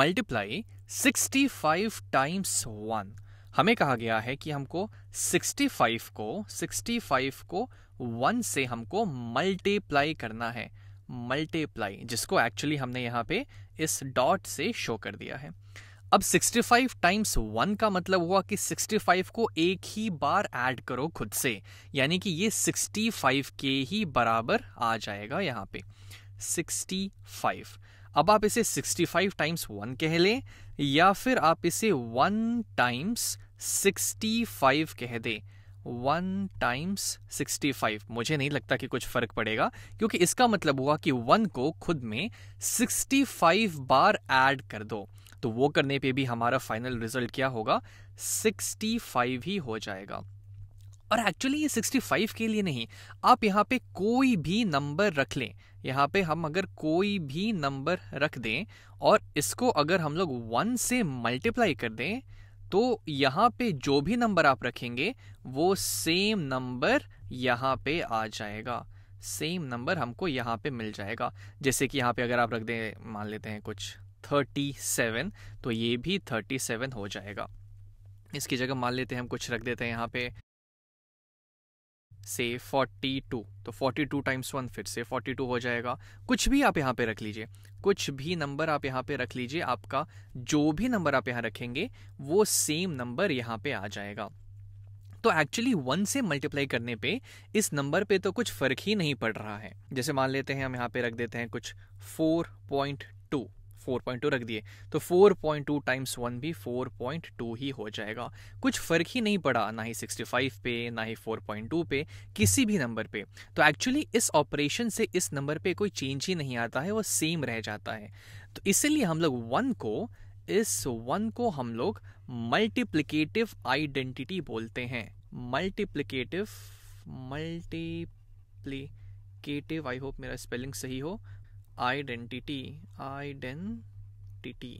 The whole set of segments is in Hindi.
multiply sixty five times one हमें कहा गया है कि हमको फाइव को फाइव को वन से हमको मल्टीप्लाई करना है मल्टीप्लाई जिसको एक्चुअली हमने यहाँ पे इस डॉट से शो कर दिया है अब 65 टाइम्स वन का मतलब हुआ कि 65 को एक ही बार ऐड करो खुद से यानी कि ये 65 के ही बराबर आ जाएगा यहाँ पे 65 अब आप इसे 65 टाइम्स वन कह लें या फिर आप इसे वन टाइम्स 65 कह दें वन टाइम्स सिक्सटी फाइव मुझे नहीं लगता कि कुछ फर्क पड़ेगा क्योंकि इसका मतलब हुआ कि वन को खुद में सिक्सटी फाइव बार एड कर दो तो वो करने पे भी हमारा फाइनल रिजल्ट क्या होगा सिक्सटी फाइव ही हो जाएगा और एक्चुअली ये 65 के लिए नहीं आप यहाँ पे कोई भी नंबर रख लें यहाँ पे हम अगर कोई भी नंबर रख दें और इसको अगर हम लोग वन से मल्टीप्लाई कर दें तो यहाँ पे जो भी नंबर आप रखेंगे वो सेम नंबर यहाँ पे आ जाएगा सेम नंबर हमको यहाँ पे मिल जाएगा जैसे कि यहाँ पे अगर आप रख दें मान लेते हैं कुछ 37 तो ये भी 37 हो जाएगा इसकी जगह मान लेते हैं हम कुछ रख देते हैं यहाँ पे से 42 तो 42 टाइम्स वन फिर से 42 हो जाएगा कुछ भी आप यहाँ पे रख लीजिए कुछ भी नंबर आप यहाँ पे रख लीजिए आपका जो भी नंबर आप यहाँ रखेंगे वो सेम नंबर यहाँ पे आ जाएगा तो एक्चुअली वन से मल्टीप्लाई करने पे इस नंबर पे तो कुछ फ़र्क ही नहीं पड़ रहा है जैसे मान लेते हैं हम यहाँ पे रख देते हैं कुछ टू 4.2 रख दिए तो 4.2 पॉइंट टू टाइम्स वन भी 4.2 ही हो जाएगा कुछ फ़र्क ही नहीं पड़ा ना ही 65 पे ना ही 4.2 पे किसी भी नंबर पे तो एक्चुअली इस ऑपरेशन से इस नंबर पे कोई चेंज ही नहीं आता है वो सेम रह जाता है तो इसलिए हम लोग वन को इस वन को हम लोग मल्टीप्लीकेटिव आइडेंटिटी बोलते हैं मल्टीप्लिकेटिव मल्टीप्लिकेटिव आई होप मेरा स्पेलिंग सही हो आइडेंटिटी आइडेंटिटी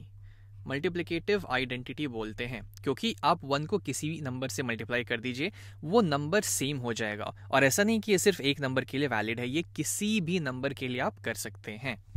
मल्टीप्लिकेटिव आइडेंटिटी बोलते हैं क्योंकि आप वन को किसी भी नंबर से मल्टीप्लाई कर दीजिए वो नंबर सेम हो जाएगा और ऐसा नहीं कि ये सिर्फ एक नंबर के लिए वैलिड है ये किसी भी नंबर के लिए आप कर सकते हैं